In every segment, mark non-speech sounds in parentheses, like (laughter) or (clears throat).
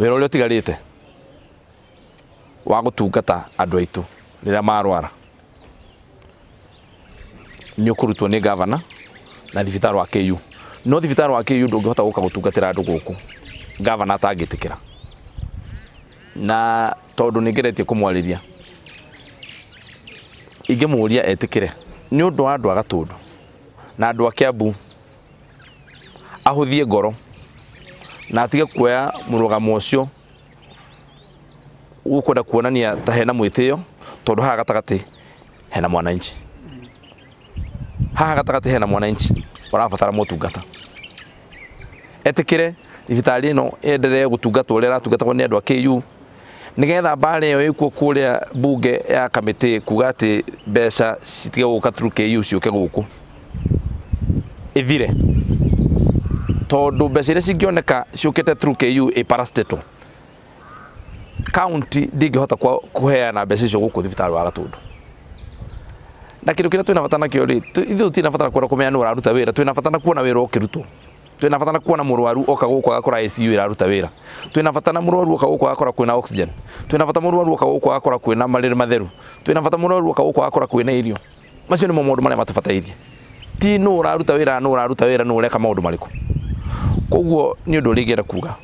wä ra å rä a å tigarä te wa gå tungata andå aitå rä rä a marwara nä å kå rutwo nä gavana na thibitarä wa u no thibitarä wa ku ndå ngä hota gå ka gå tungatä ra andå gå kå gavana atangä tä kä ra na tondå nä ngeretie kå mwarä ria ingä må ria etä kä re nä å ndå wa andå agatå ndå na andå a ambu ahå thie ngoro na atige kuoya murugamo ucio ukwenda kuonania ta hena mwitio tondu haha gatagati hena mwananchi haha gatagati hena mwananchi urabatara motungata etikire thibitarĩ ĩno yenderee gũtungatwo ũrĩa ĩratungatagwo nĩ andũ a KU nigetha mbaara ĩyo ĩkuo kuria mbunge ya kamiti kuga atĩ mbeca citige gũka through KU ciũke gũkũ ithire tondå mbeca iria cingioneka ciukite through KU a parastatal county ndingihota kuheana mbeca icio guku thibitarä wa gatundu na kä ndå kä rä a twä bata nakä rä ithuä tå tina bata na kwenda kå menya nä å raruta wä ra twä na bata na kuona wä ra å kä rutwo twä na bata na kuona må rwaru oka gå kå agakora ICU ä raruta wä ra twä na bata na må rwaru oka gå kå agakora kwä na oxygen twä na bata må rwaru oka gå kå agakora kwä na marä matheru twä na bata må rwaru oka gå kå agakora kwä na irio macio nä mo maå ndå marä a matå batairie ti nä å raruta wä ra nä å raruta wä ra nä å reka maå ndå marä kå koguo nä å ndå å rä ngä enda kuga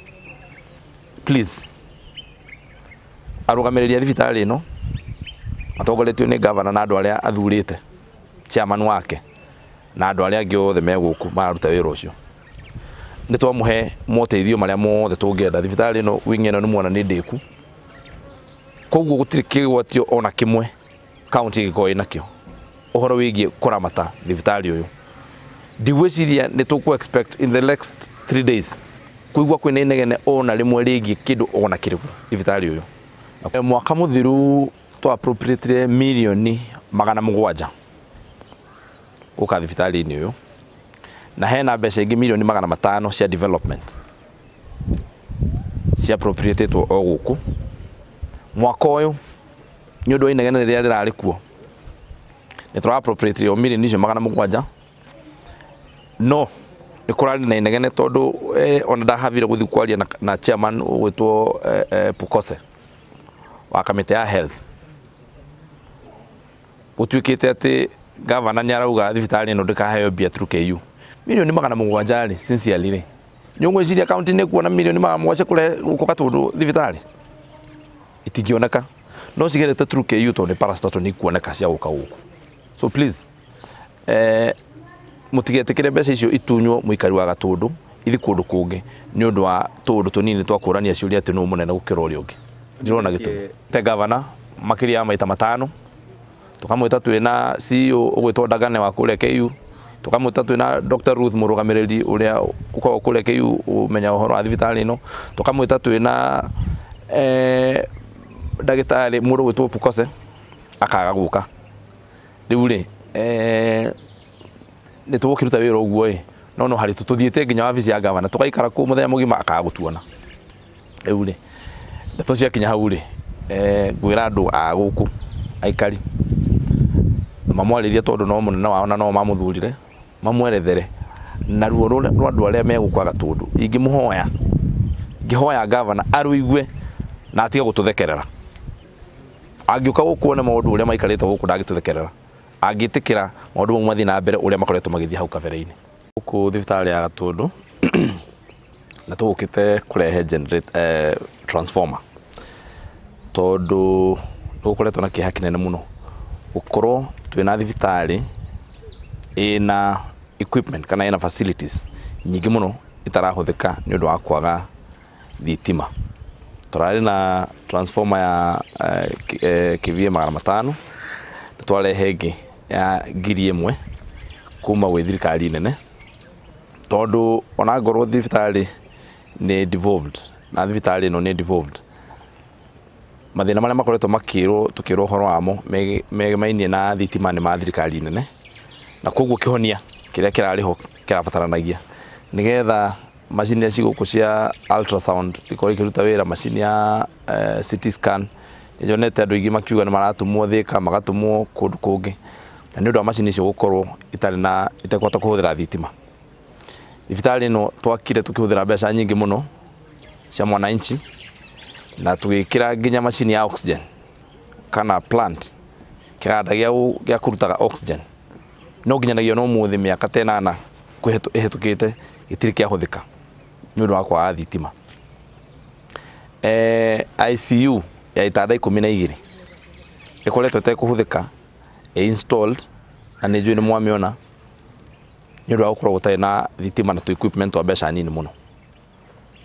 arå thibitarä ä no atongoretio nä gavana na andå arä a athurä te chairman wake na andå arä a angä othe megå kå mararuta wä ra å cio nä twamå he moteithio marä a mothe tå ngä thibitarä ä no wing ä no nä mwana nä ndä ku koguo gå tirä kä ona kä mwe kaunti ä gä korwo ä kuramata å horo wä giä kå ramata thibitarä å yå ndigwiciria nä tå kå expect in the next three days kuigua kwä na inegene ona rä mwe rä ngä kä ndå ona kä rä thibitarä å yå mwaka må thiru twapropriatire mirioni magana må gwanja gå ka thibitarä-inä å yå na hena mbeca ingä mirioni magana matano cia development ciapropriatĩtwo o gũkũ mwaka ũyũ nĩ ũndũ wa inegene rĩrĩa rĩrarĩ kuo nĩ tũrapropriatire o mirioni icio magana mũgwanja no ni kurani na inegene tondå eh, ona ndahavire gå thiä kwaria na, na chairman gwätwo eh, eh, pukose wa kamitä ya health utwikite ati atä gavana nä arauga thibitarä no ndä kaheo mbia tru ku mirioni magana må gwanja sincerely rä nä å ngwä ciria kaunti nä kuona mirioni magana må gwanja kå koka tå ndå thibitarä itingioneka no cigerete through ku tondå nä parastato ni ikuoneka cia gå ka so please eh, mutigetikire mbeca icio itunywo muikari wa gatundu ithi kundu kungi ni undu wa tundu tunini twakurania kurania ciuria ati nu munene gukira uri ungi ndirona gitumi te gavana makiria ya maita matano tukamwita twina CEO ugwitwo dagane wa kuria KU tukamwita twina Dr Ruth murugamiriri uria ukoragwo kuria KU umenya uhoro wa thibitari ino tukamwita twina eh, ndagitari muru gwitwo Pukose akaga guka riu ri eh, nä tå gå kä ruta wä ra å guo no no harä tå tå thiä te nginya wabici ya gavana tå gaikara kå må thenya må gima akaga gå tuona rä u rä ndeto ciakinya hau rä eh, ngwä ra andå a gå kå aikari mamwarä rie tondå no må nene wao na no mamå thurire mamwerethere na ruo rwa andå arä a megå kwaga tå ndå ingä må hoya ngä hoya gavana arå igue na atige gå tå thekerera angä å ka gå kuone maå ndå å rä a maikarä te gå kå ndangä tå thekerera angĩtĩkĩra maũndũ mau mathiĩ na mbere ũrĩa makoretwo magĩthiĩ hau kabere-inĩ gũkũ ya gatundu (clears throat) eh, na tå gå kä te kå rehe tondå gå koretwo na kä ha nene må no gukorwo twina thibitarĩ ina equipment kana ina facilities nyingĩ muno itarahuthika nĩ ũndũ wa kwaga thitima tũrarĩ na transformer ya uh, KVA magana matano nĩ twarehe ya ngiri ĩmwe kuma gwĩ thirikari nene tondå ona ngorwo thibitarä nä devolved na thibitarä no nä devolved mathina maria makoretwo makirwo tukirwo horo wamo megemainie na thitima nä ma thirikari nene na koguo kihonia kiria kirarä ho kirabataranagia nigetha macini cia cigå kå cia ultrasound ikorwo ikiruta wä ra macini ya eh, city scan nä jonete andå aingä makiuga nä maratumwo thä ka magatumwo kå ndå kå ngä na nä å ndå wa macini icio gå korwo itekũhota kå hå thä ra thitima thibitarä no twakire tå kä hå thä ra mbeca nyingä må no cia mwananchi na tugä kä ra nginya macini ya oxygen kana plant kĩganda gĩa kũrutaga oxygen no nginyanagia no mũthĩ mĩaka kä ĩnana ĩhĩtũkĩte gĩtirĩ kĩahũthĩka nĩ ũndũ wa kwaga thitima e, eh, ICU ya itanda mi na igĩrĩ ĩkoretwo ĩtekũhũthĩka E installed na nä njå nä mwamä ona nä å ndå wa gå korwo gå tarä na thitima na tå equipment wa mbeca nini må no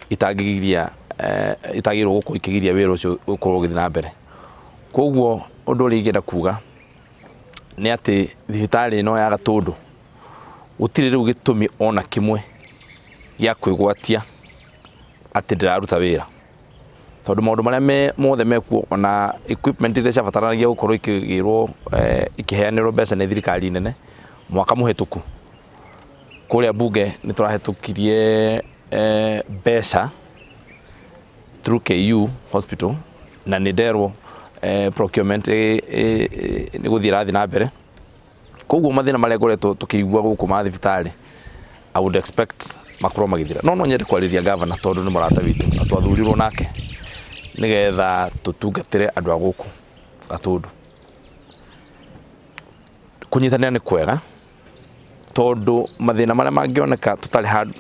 itangägiria eh, itagä rwo gå korwo ikä wä ra å cio å korwo å gä thiä na mbere koguo å ndå å rä ingä kuga nä atä thibitarä no ya tå ndå tirä rä u gä tå mi ona kä mwe gä a kwä gwatia atä ndä raruta wä ra tondu maundu maria me mothe mekuo ona equipment iria ciabataranagia gukorwo ikigirwo eh, ikiheanirwo mbeca nä thirikari nene mwaka muhituku kuria bunge ni tå rahätåkirie eh, mbeca through KU hospital na nä nderwo eh, procurement nä gå thiä rathi na mbere koguo mathina maria ngoretwo tå kä igua ma thibitarä i would expect makorwo magithira no no nyende kwarä governor tondu ni murata witu rata na twathurirwo nake nigetha tutungatire andu a guku atundu kunyitanira ni kwega tondu mathina maria mangioneka tutari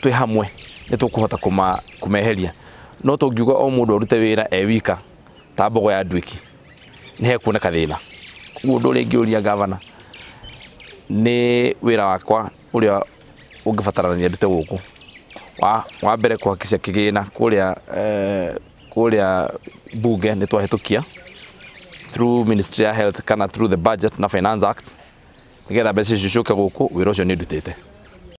twi hamwe ni tukuhota kumeheria no tungiuga o mundu arute wira e wika ta mbogo ya ndwiki ni hekuoneka thina koguo undu uria ingiuria gavana ni wira wakwa uria ungibatarania ndute guku wa mbere kuhakisha kigina kuria eh, kuria bunge ni twahitukia through ministry ya health kana through the budget na finance act nigetha mbeca icio ciuke guku wira ucio ni ndutite